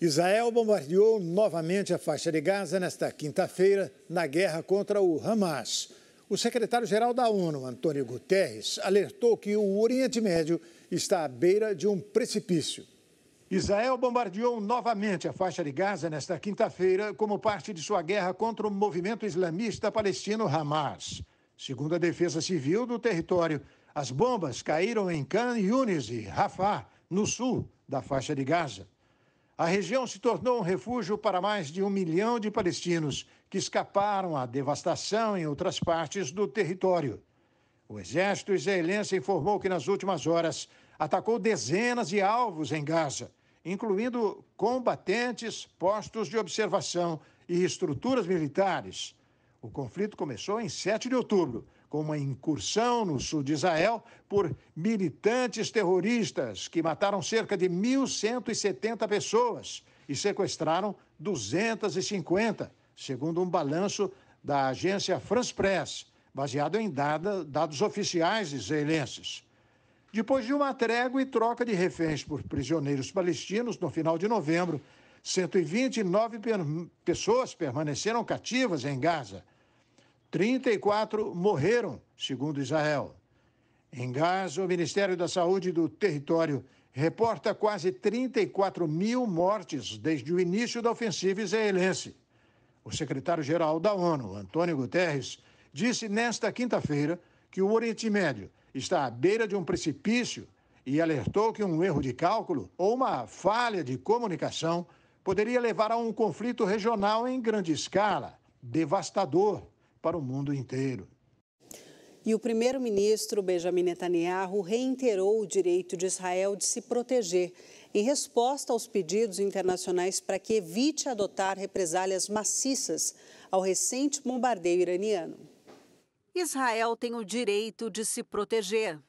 Israel bombardeou novamente a faixa de Gaza nesta quinta-feira na guerra contra o Hamas. O secretário-geral da ONU, Antônio Guterres, alertou que o Oriente Médio está à beira de um precipício. Israel bombardeou novamente a faixa de Gaza nesta quinta-feira como parte de sua guerra contra o movimento islamista palestino Hamas. Segundo a Defesa Civil do território, as bombas caíram em Khan Yunis e Rafah, no sul da faixa de Gaza. A região se tornou um refúgio para mais de um milhão de palestinos que escaparam à devastação em outras partes do território. O exército israelense informou que nas últimas horas atacou dezenas de alvos em Gaza, incluindo combatentes, postos de observação e estruturas militares o conflito começou em 7 de outubro, com uma incursão no sul de Israel por militantes terroristas que mataram cerca de 1.170 pessoas e sequestraram 250, segundo um balanço da agência France Press, baseado em dada, dados oficiais israelenses. Depois de uma trégua e troca de reféns por prisioneiros palestinos no final de novembro, 129 per pessoas permaneceram cativas em Gaza 34 morreram, segundo Israel. Em Gaza, o Ministério da Saúde do território reporta quase 34 mil mortes desde o início da ofensiva israelense. O secretário-geral da ONU, Antônio Guterres, disse nesta quinta-feira que o Oriente Médio está à beira de um precipício e alertou que um erro de cálculo ou uma falha de comunicação poderia levar a um conflito regional em grande escala, devastador para o mundo inteiro. E o primeiro-ministro Benjamin Netanyahu reiterou o direito de Israel de se proteger em resposta aos pedidos internacionais para que evite adotar represálias maciças ao recente bombardeio iraniano. Israel tem o direito de se proteger.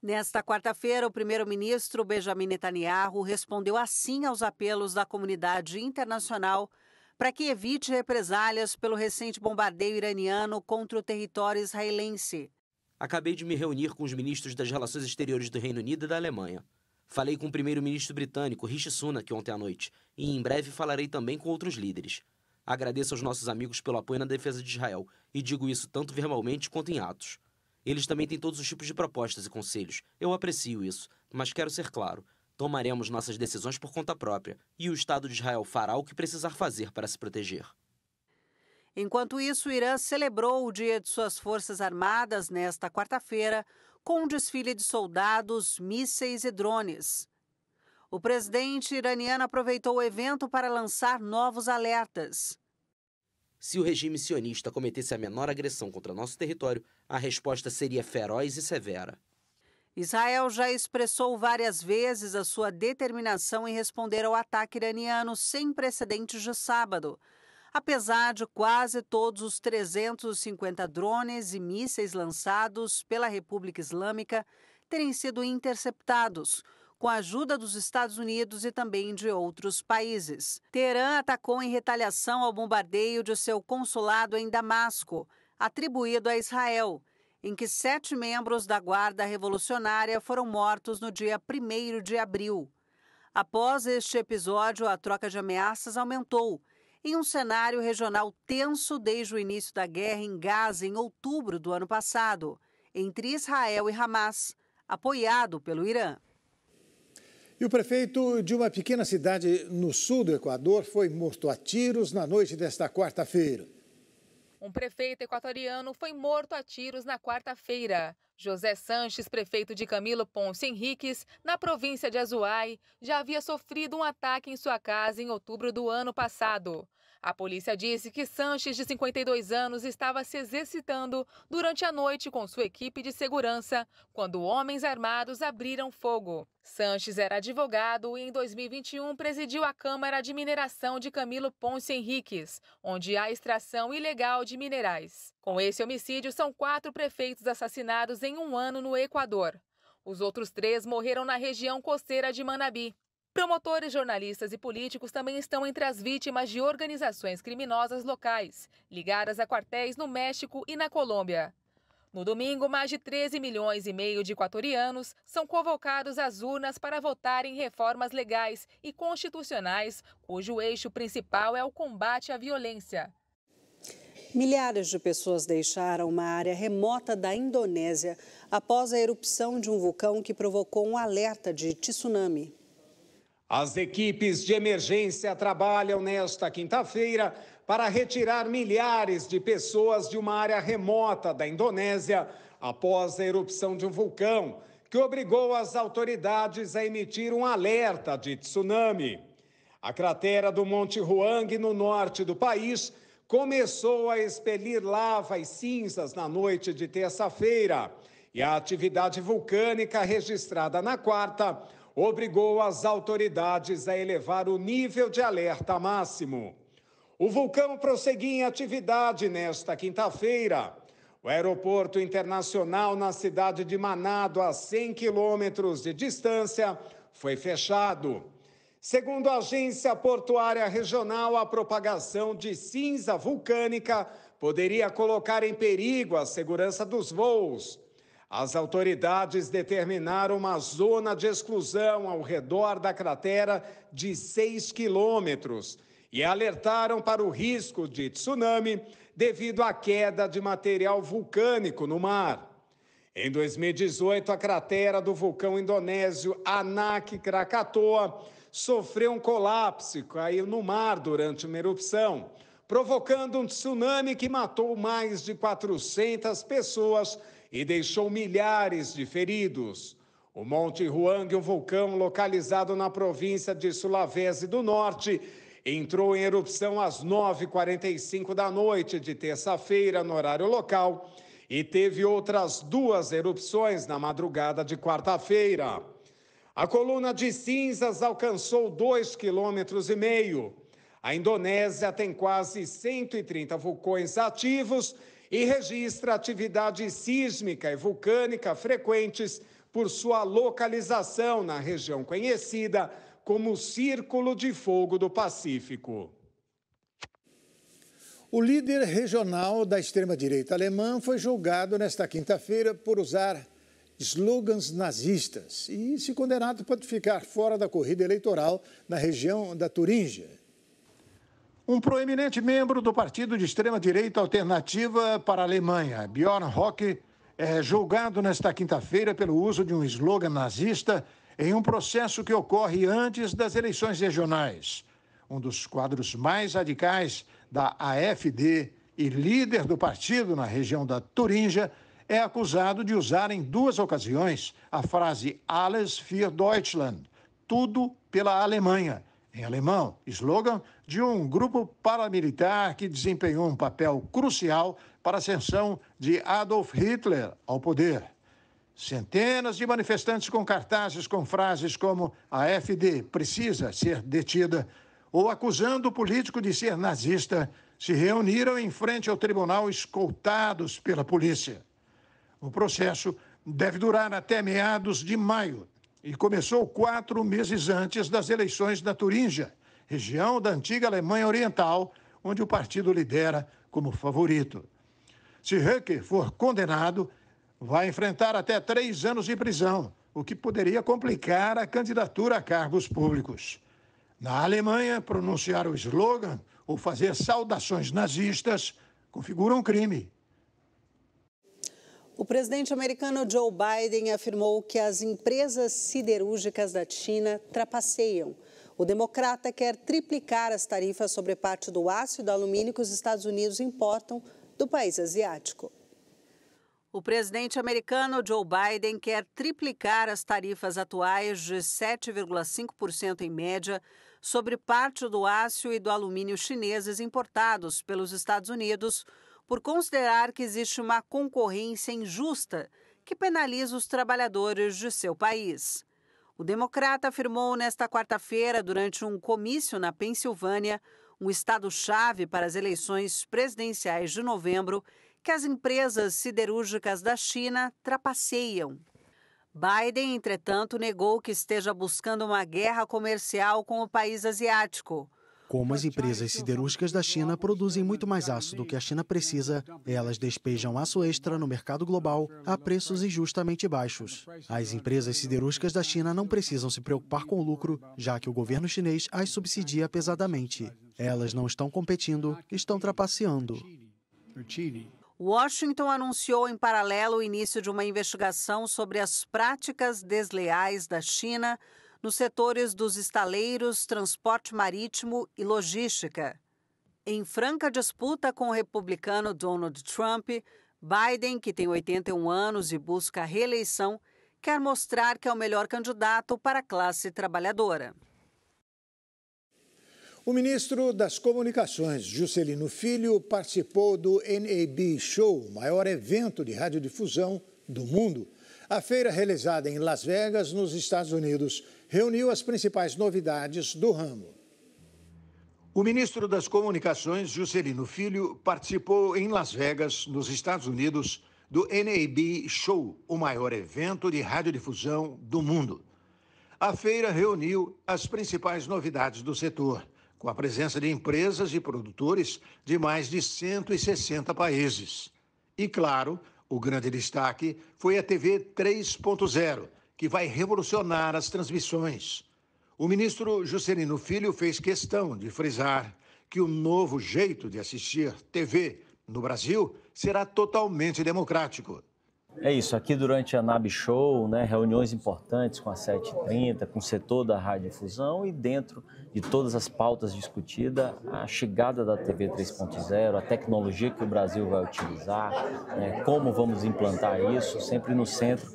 Nesta quarta-feira, o primeiro-ministro Benjamin Netanyahu respondeu assim aos apelos da comunidade internacional para que evite represálias pelo recente bombardeio iraniano contra o território israelense. Acabei de me reunir com os ministros das Relações Exteriores do Reino Unido e da Alemanha. Falei com o primeiro-ministro britânico, Rishi Sunak, ontem à noite, e em breve falarei também com outros líderes. Agradeço aos nossos amigos pelo apoio na defesa de Israel, e digo isso tanto verbalmente quanto em atos. Eles também têm todos os tipos de propostas e conselhos. Eu aprecio isso, mas quero ser claro. Tomaremos nossas decisões por conta própria e o Estado de Israel fará o que precisar fazer para se proteger. Enquanto isso, o Irã celebrou o dia de suas Forças Armadas nesta quarta-feira com um desfile de soldados, mísseis e drones. O presidente iraniano aproveitou o evento para lançar novos alertas. Se o regime sionista cometesse a menor agressão contra nosso território, a resposta seria feroz e severa. Israel já expressou várias vezes a sua determinação em responder ao ataque iraniano sem precedentes de sábado. Apesar de quase todos os 350 drones e mísseis lançados pela República Islâmica terem sido interceptados, com a ajuda dos Estados Unidos e também de outros países. Teherã atacou em retaliação ao bombardeio de seu consulado em Damasco, atribuído a Israel, em que sete membros da Guarda Revolucionária foram mortos no dia 1 de abril. Após este episódio, a troca de ameaças aumentou, em um cenário regional tenso desde o início da guerra em Gaza em outubro do ano passado, entre Israel e Hamas, apoiado pelo Irã. E o prefeito de uma pequena cidade no sul do Equador foi morto a tiros na noite desta quarta-feira. Um prefeito equatoriano foi morto a tiros na quarta-feira. José Sanches, prefeito de Camilo Ponce Henriques, na província de Azuay, já havia sofrido um ataque em sua casa em outubro do ano passado. A polícia disse que Sanches, de 52 anos, estava se exercitando durante a noite com sua equipe de segurança quando homens armados abriram fogo. Sanches era advogado e, em 2021, presidiu a Câmara de Mineração de Camilo Ponce Henriques, onde há extração ilegal de minerais. Com esse homicídio, são quatro prefeitos assassinados em um ano no Equador. Os outros três morreram na região costeira de Manabi. Promotores, jornalistas e políticos também estão entre as vítimas de organizações criminosas locais, ligadas a quartéis no México e na Colômbia. No domingo, mais de 13 milhões e meio de equatorianos são convocados às urnas para votar em reformas legais e constitucionais, cujo eixo principal é o combate à violência. Milhares de pessoas deixaram uma área remota da Indonésia após a erupção de um vulcão que provocou um alerta de tsunami. As equipes de emergência trabalham nesta quinta-feira para retirar milhares de pessoas de uma área remota da Indonésia após a erupção de um vulcão, que obrigou as autoridades a emitir um alerta de tsunami. A cratera do Monte Ruang, no norte do país, começou a expelir lava e cinzas na noite de terça-feira, e a atividade vulcânica registrada na quarta obrigou as autoridades a elevar o nível de alerta máximo. O vulcão prosseguia em atividade nesta quinta-feira. O aeroporto internacional na cidade de Manado, a 100 quilômetros de distância, foi fechado. Segundo a Agência Portuária Regional, a propagação de cinza vulcânica poderia colocar em perigo a segurança dos voos. As autoridades determinaram uma zona de exclusão ao redor da cratera de 6 quilômetros e alertaram para o risco de tsunami devido à queda de material vulcânico no mar. Em 2018, a cratera do vulcão indonésio Anak Krakatoa sofreu um colapso e caiu no mar durante uma erupção, provocando um tsunami que matou mais de 400 pessoas e deixou milhares de feridos. O Monte Ruang, um vulcão localizado na província de Sulawesi do Norte, entrou em erupção às 9h45 da noite de terça-feira, no horário local, e teve outras duas erupções na madrugada de quarta-feira. A coluna de cinzas alcançou 2,5 quilômetros. e meio. A Indonésia tem quase 130 vulcões ativos e registra atividade sísmica e vulcânica frequentes por sua localização na região conhecida como Círculo de Fogo do Pacífico. O líder regional da extrema-direita alemã foi julgado nesta quinta-feira por usar slogans nazistas e se condenado para ficar fora da corrida eleitoral na região da Turíngia, um proeminente membro do partido de extrema-direita alternativa para a Alemanha, Bjorn Rock, é julgado nesta quinta-feira pelo uso de um slogan nazista em um processo que ocorre antes das eleições regionais. Um dos quadros mais radicais da AFD e líder do partido na região da Turinja, é acusado de usar em duas ocasiões a frase Alles für Deutschland, tudo pela Alemanha, em alemão, slogan de um grupo paramilitar que desempenhou um papel crucial para a ascensão de Adolf Hitler ao poder. Centenas de manifestantes com cartazes com frases como a FD precisa ser detida ou acusando o político de ser nazista se reuniram em frente ao tribunal escoltados pela polícia. O processo deve durar até meados de maio e começou quatro meses antes das eleições na Turíngia, região da antiga Alemanha Oriental, onde o partido lidera como favorito. Se Höcke for condenado, vai enfrentar até três anos de prisão, o que poderia complicar a candidatura a cargos públicos. Na Alemanha, pronunciar o slogan ou fazer saudações nazistas configura um crime. O presidente americano Joe Biden afirmou que as empresas siderúrgicas da China trapaceiam o democrata quer triplicar as tarifas sobre parte do aço e do alumínio que os Estados Unidos importam do país asiático. O presidente americano Joe Biden quer triplicar as tarifas atuais de 7,5% em média sobre parte do aço e do alumínio chineses importados pelos Estados Unidos, por considerar que existe uma concorrência injusta que penaliza os trabalhadores de seu país. O democrata afirmou nesta quarta-feira, durante um comício na Pensilvânia, um estado-chave para as eleições presidenciais de novembro, que as empresas siderúrgicas da China trapaceiam. Biden, entretanto, negou que esteja buscando uma guerra comercial com o país asiático. Como as empresas siderúrgicas da China produzem muito mais aço do que a China precisa, elas despejam aço extra no mercado global a preços injustamente baixos. As empresas siderúrgicas da China não precisam se preocupar com o lucro, já que o governo chinês as subsidia pesadamente. Elas não estão competindo, estão trapaceando. Washington anunciou em paralelo o início de uma investigação sobre as práticas desleais da China nos setores dos estaleiros, transporte marítimo e logística. Em franca disputa com o republicano Donald Trump, Biden, que tem 81 anos e busca a reeleição, quer mostrar que é o melhor candidato para a classe trabalhadora. O ministro das Comunicações, Juscelino Filho, participou do NAB Show, maior evento de radiodifusão do mundo. A feira realizada em Las Vegas, nos Estados Unidos, reuniu as principais novidades do ramo. O ministro das Comunicações, Juscelino Filho, participou em Las Vegas, nos Estados Unidos, do NAB Show, o maior evento de radiodifusão do mundo. A feira reuniu as principais novidades do setor, com a presença de empresas e produtores de mais de 160 países. E, claro, o grande destaque foi a TV 3.0 que vai revolucionar as transmissões. O ministro Juscelino Filho fez questão de frisar que o novo jeito de assistir TV no Brasil será totalmente democrático. É isso, aqui durante a NAB Show, né, reuniões importantes com a 730, com o setor da radiodifusão e dentro de todas as pautas discutidas, a chegada da TV 3.0, a tecnologia que o Brasil vai utilizar, né, como vamos implantar isso, sempre no centro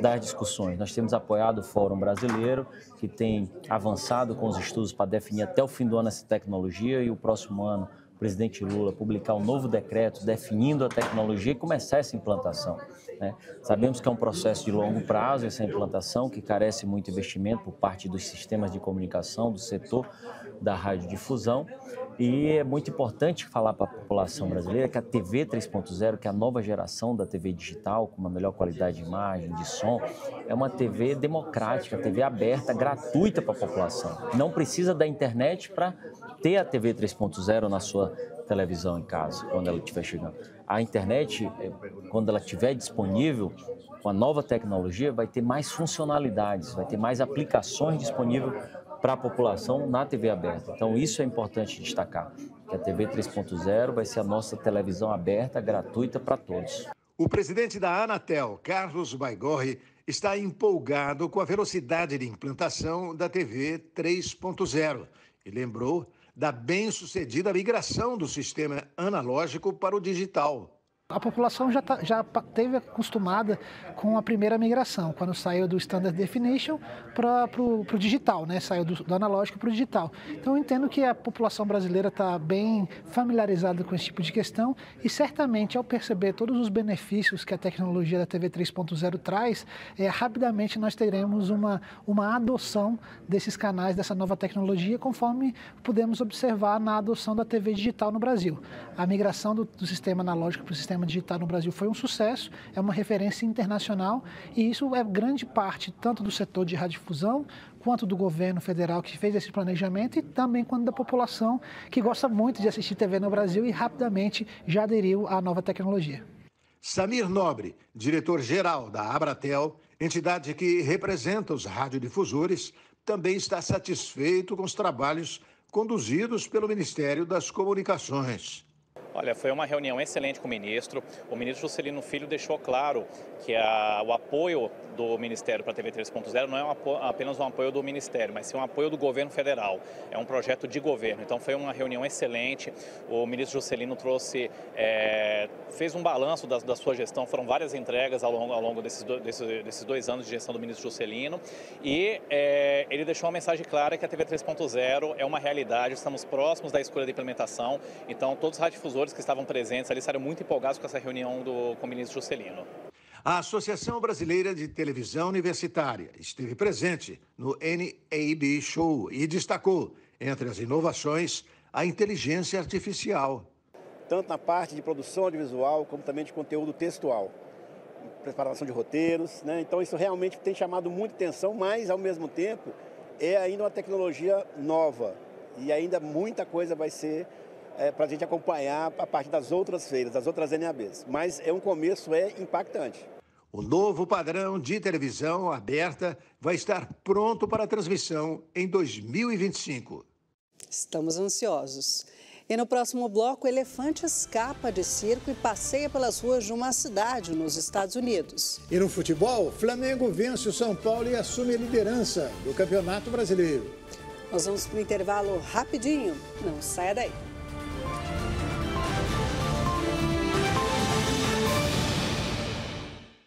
das discussões. Nós temos apoiado o Fórum Brasileiro, que tem avançado com os estudos para definir até o fim do ano essa tecnologia e o próximo ano o presidente Lula publicar um novo decreto definindo a tecnologia e começar essa implantação. Né? Sabemos que é um processo de longo prazo essa implantação, que carece muito investimento por parte dos sistemas de comunicação, do setor da radiodifusão, e é muito importante falar para a população brasileira que a TV 3.0, que é a nova geração da TV digital, com uma melhor qualidade de imagem, de som, é uma TV democrática, TV aberta, gratuita para a população. Não precisa da internet para ter a TV 3.0 na sua televisão em casa, quando ela estiver chegando. A internet, eh, quando ela estiver disponível, com a nova tecnologia, vai ter mais funcionalidades, vai ter mais aplicações disponíveis para a população na TV aberta. Então, isso é importante destacar, que a TV 3.0 vai ser a nossa televisão aberta, gratuita para todos. O presidente da Anatel, Carlos Baigorre, está empolgado com a velocidade de implantação da TV 3.0 e lembrou da bem-sucedida migração do sistema analógico para o digital a população já, tá, já teve acostumada com a primeira migração, quando saiu do Standard Definition para o digital, né? saiu do, do analógico para o digital. Então, eu entendo que a população brasileira está bem familiarizada com esse tipo de questão e, certamente, ao perceber todos os benefícios que a tecnologia da TV 3.0 traz, é, rapidamente nós teremos uma, uma adoção desses canais, dessa nova tecnologia, conforme podemos observar na adoção da TV digital no Brasil. A migração do, do sistema analógico para o sistema cinema digital no Brasil foi um sucesso, é uma referência internacional e isso é grande parte tanto do setor de radiodifusão quanto do governo federal que fez esse planejamento e também quanto da população que gosta muito de assistir TV no Brasil e rapidamente já aderiu à nova tecnologia. Samir Nobre, diretor-geral da Abratel, entidade que representa os radiodifusores, também está satisfeito com os trabalhos conduzidos pelo Ministério das Comunicações. Olha, foi uma reunião excelente com o ministro. O ministro Juscelino Filho deixou claro que a, o apoio do Ministério para a TV 3.0 não é um apenas um apoio do Ministério, mas sim um apoio do governo federal. É um projeto de governo. Então foi uma reunião excelente. O ministro Juscelino trouxe, é, fez um balanço da, da, sua gestão. Foram várias entregas ao longo, ao longo desses, do, desses, desses, dois anos de gestão do ministro Juscelino. E é, ele deixou uma mensagem clara que a TV 3.0 é uma realidade. Estamos próximos da escolha de implementação. Então todos os radiodifusores que estavam presentes ali estavam muito empolgados com essa reunião do, com o ministro Juscelino. A Associação Brasileira de Televisão Universitária esteve presente no NAB Show e destacou, entre as inovações, a inteligência artificial. Tanto na parte de produção audiovisual, como também de conteúdo textual, preparação de roteiros. Né? Então, isso realmente tem chamado muita atenção, mas, ao mesmo tempo, é ainda uma tecnologia nova e ainda muita coisa vai ser é, para a gente acompanhar a partir das outras feiras, das outras NABs. Mas é um começo é impactante. O novo padrão de televisão aberta vai estar pronto para transmissão em 2025. Estamos ansiosos. E no próximo bloco, o elefante escapa de circo e passeia pelas ruas de uma cidade nos Estados Unidos. E no futebol, Flamengo vence o São Paulo e assume a liderança do Campeonato Brasileiro. Nós vamos para o intervalo rapidinho. Não saia daí.